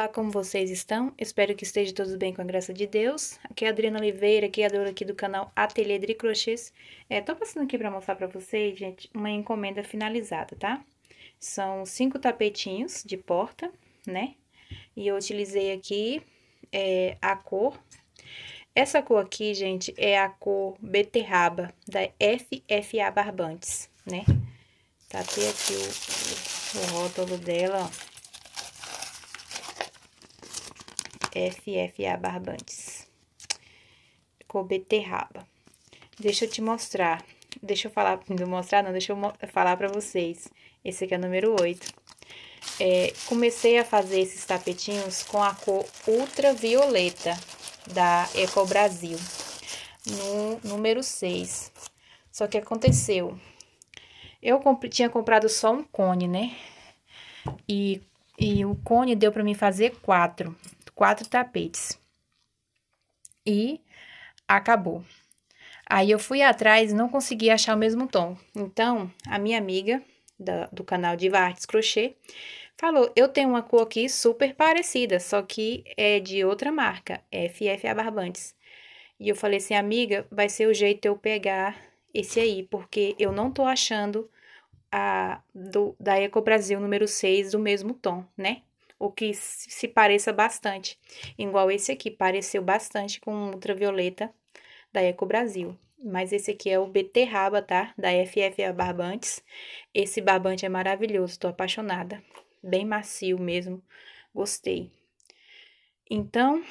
Olá, como vocês estão? Espero que estejam todos bem com a graça de Deus. Aqui é a Adriana Oliveira, criadora aqui do canal Ateliê de Crochês. É, tô passando aqui para mostrar para vocês, gente, uma encomenda finalizada, tá? São cinco tapetinhos de porta, né? E eu utilizei aqui é, a cor. Essa cor aqui, gente, é a cor beterraba, da FFA Barbantes, né? Tá até aqui o, o rótulo dela, ó. FFA Barbantes. Ficou beterraba. Deixa eu te mostrar. Deixa eu falar, não mostrar não, deixa eu falar pra vocês. Esse aqui é o número 8. É, comecei a fazer esses tapetinhos com a cor ultravioleta da Eco Brasil, no número 6. Só que aconteceu, eu comp tinha comprado só um cone, né? E, e o cone deu para mim fazer quatro quatro tapetes. E acabou. Aí eu fui atrás e não consegui achar o mesmo tom. Então, a minha amiga da, do canal de Artes Crochê falou: Eu tenho uma cor aqui super parecida, só que é de outra marca, FFA Barbantes E eu falei assim, amiga, vai ser o jeito eu pegar esse aí, porque eu não tô achando a do, da Eco Brasil número 6 do mesmo tom, né? o que se pareça bastante, igual esse aqui, pareceu bastante com um ultravioleta da Eco Brasil. Mas esse aqui é o beterraba, tá? Da FFA Barbantes. Esse barbante é maravilhoso, tô apaixonada. Bem macio mesmo, gostei. Então,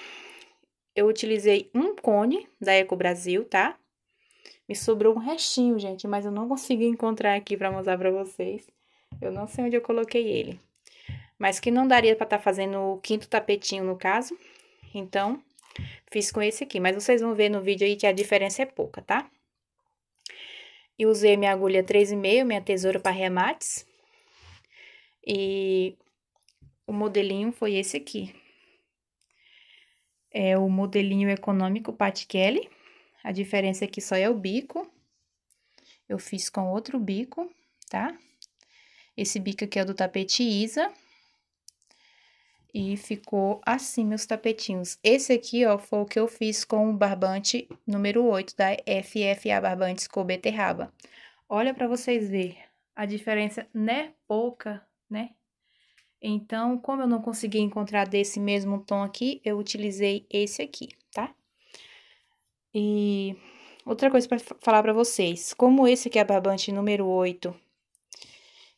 eu utilizei um cone da Eco Brasil, tá? Me sobrou um restinho, gente, mas eu não consegui encontrar aqui para mostrar para vocês. Eu não sei onde eu coloquei ele mas que não daria para estar tá fazendo o quinto tapetinho no caso. Então, fiz com esse aqui, mas vocês vão ver no vídeo aí que a diferença é pouca, tá? E usei minha agulha 3,5, minha tesoura para remates. E o modelinho foi esse aqui. É o modelinho econômico Pat Kelly. A diferença aqui só é o bico. Eu fiz com outro bico, tá? Esse bico aqui é do tapete Isa. E ficou assim meus tapetinhos. Esse aqui, ó, foi o que eu fiz com o barbante número 8 da FFA Barbantes com beterraba. Olha para vocês verem a diferença né pouca, né? Então, como eu não consegui encontrar desse mesmo tom aqui, eu utilizei esse aqui, tá? E outra coisa para falar para vocês, como esse aqui é barbante número 8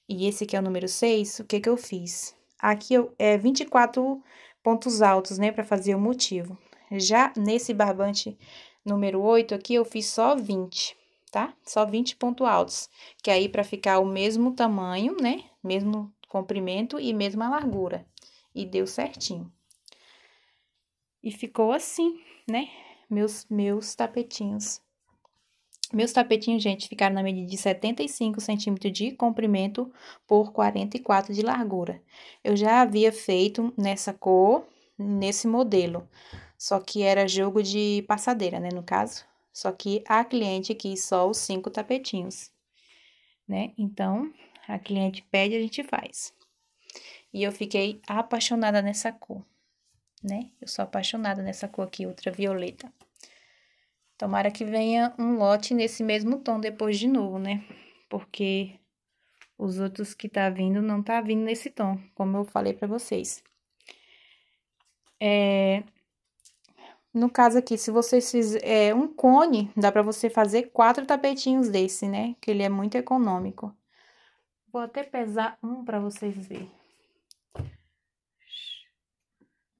e esse aqui é o número 6, o que que eu fiz? Aqui é 24 pontos altos, né, para fazer o motivo. Já nesse barbante número 8 aqui, eu fiz só 20, tá? Só 20 pontos altos, que aí para ficar o mesmo tamanho, né, mesmo comprimento e mesma largura. E deu certinho. E ficou assim, né, meus, meus tapetinhos. Meus tapetinhos, gente, ficaram na medida de 75 centímetros de comprimento por 44 de largura. Eu já havia feito nessa cor, nesse modelo, só que era jogo de passadeira, né, no caso. Só que a cliente quis só os cinco tapetinhos, né? Então, a cliente pede, a gente faz. E eu fiquei apaixonada nessa cor, né? Eu sou apaixonada nessa cor aqui, ultravioleta. violeta. Tomara que venha um lote nesse mesmo tom depois de novo, né? Porque os outros que tá vindo não tá vindo nesse tom, como eu falei para vocês. É, no caso aqui, se vocês fizer é, um cone, dá para você fazer quatro tapetinhos desse, né? Que ele é muito econômico. Vou até pesar um para vocês verem.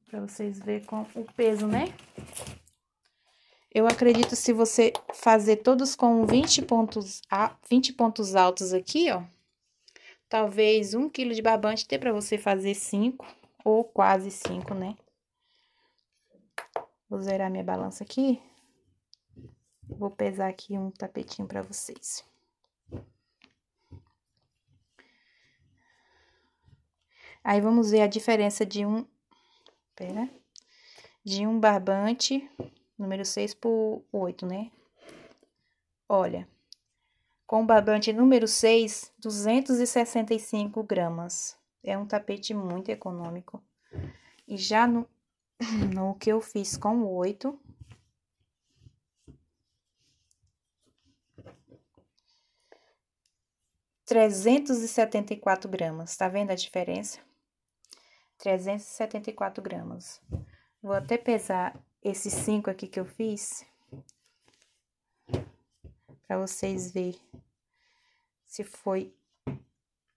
Para vocês verem com o peso, né? Eu acredito se você fazer todos com 20 pontos, 20 pontos altos aqui, ó. Talvez um quilo de barbante dê para você fazer cinco, ou quase cinco, né? Vou zerar minha balança aqui. Vou pesar aqui um tapetinho para vocês. Aí, vamos ver a diferença de um... Pera. De um barbante número 6 por 8, né? Olha, com o barbante número 6, 265 gramas. É um tapete muito econômico. E já no, no que eu fiz com o 8, trezentos gramas, tá vendo a diferença? 374 gramas. Vou até pesar esses cinco aqui que eu fiz para vocês ver se foi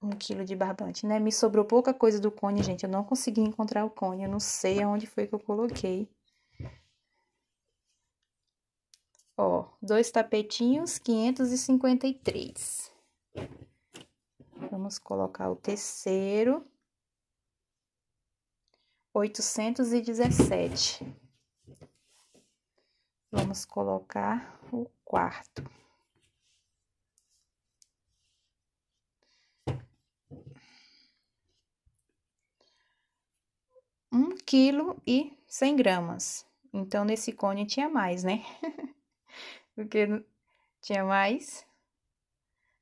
um quilo de barbante, né? Me sobrou pouca coisa do cone, gente. Eu não consegui encontrar o cone. Eu não sei aonde foi que eu coloquei. Ó, dois tapetinhos, 553. Vamos colocar o terceiro. 817. Vamos colocar o quarto. Um quilo e cem gramas. Então, nesse cone tinha mais, né? Porque tinha mais...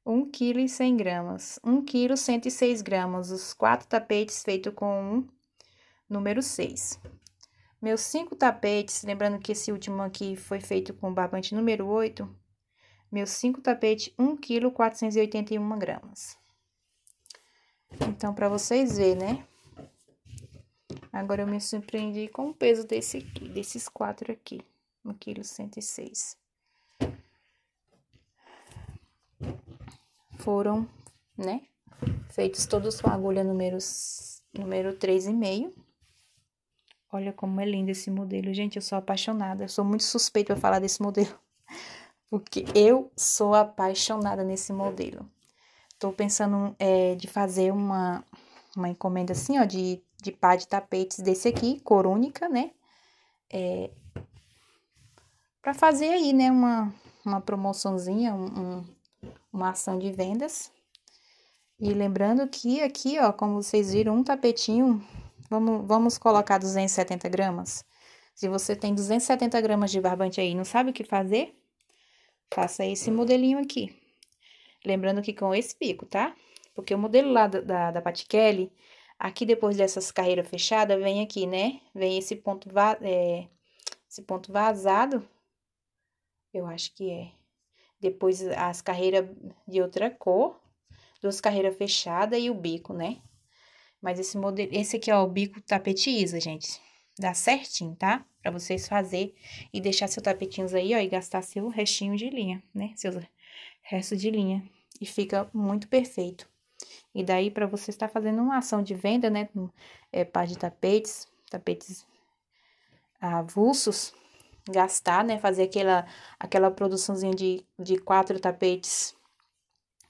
1 kg e 100 gramas. 1 kg 106 gramas. Os quatro tapetes feito com um número 6 meus cinco tapetes, lembrando que esse último aqui foi feito com barbante número 8, meus cinco tapetes, 1,481 kg gramas. Então, para vocês verem, né? Agora, eu me surpreendi com o peso desse aqui, desses quatro aqui, 1,106 kg Foram, né, feitos todos com agulha número, número 3,5. Olha como é lindo esse modelo. Gente, eu sou apaixonada. Eu sou muito suspeita para falar desse modelo. Porque eu sou apaixonada nesse modelo. Tô pensando é, de fazer uma, uma encomenda assim, ó, de, de pá de tapetes desse aqui, cor única, né? É, para fazer aí, né, uma, uma promoçãozinha, um, um, uma ação de vendas. E lembrando que aqui, ó, como vocês viram, um tapetinho Vamos, vamos colocar 270 gramas. Se você tem 270 gramas de barbante aí e não sabe o que fazer, faça esse modelinho aqui. Lembrando que com esse bico, tá? Porque o modelo lá da, da, da Kelly, aqui depois dessas carreiras fechadas, vem aqui, né? Vem esse ponto, va é, esse ponto vazado, eu acho que é. Depois as carreiras de outra cor, duas carreiras fechadas e o bico, né? Mas esse modelo, esse aqui, ó, o bico tapetiza, gente. Dá certinho, tá? Pra vocês fazer e deixar seus tapetinhos aí, ó, e gastar seu restinho de linha, né? Seus restos de linha. E fica muito perfeito. E daí, para você estar fazendo uma ação de venda, né? É, par de tapetes, tapetes avulsos, gastar, né? Fazer aquela, aquela produçãozinha de, de quatro tapetes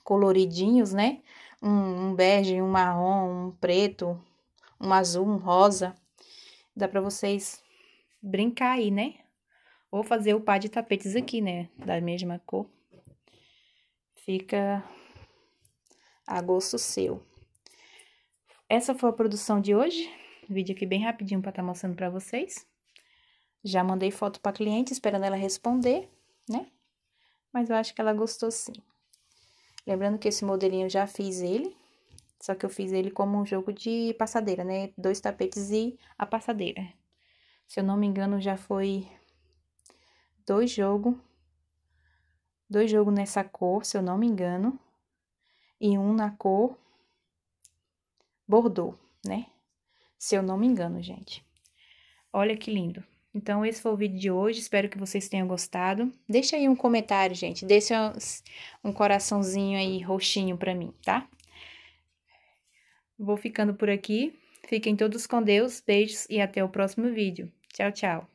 coloridinhos, né? um, um bege, um marrom, um preto, um azul, um rosa. Dá para vocês brincar aí, né? Ou fazer o par de tapetes aqui, né? Da mesma cor. Fica a gosto seu. Essa foi a produção de hoje. Vídeo aqui bem rapidinho para estar tá mostrando para vocês. Já mandei foto para cliente, esperando ela responder, né? Mas eu acho que ela gostou sim. Lembrando que esse modelinho eu já fiz ele, só que eu fiz ele como um jogo de passadeira, né? Dois tapetes e a passadeira. Se eu não me engano, já foi dois jogos, dois jogos nessa cor, se eu não me engano, e um na cor bordô, né? Se eu não me engano, gente. Olha que lindo. Então, esse foi o vídeo de hoje. Espero que vocês tenham gostado. Deixa aí um comentário, gente. Deixa um coraçãozinho aí roxinho pra mim, tá? Vou ficando por aqui. Fiquem todos com Deus. Beijos e até o próximo vídeo. Tchau, tchau.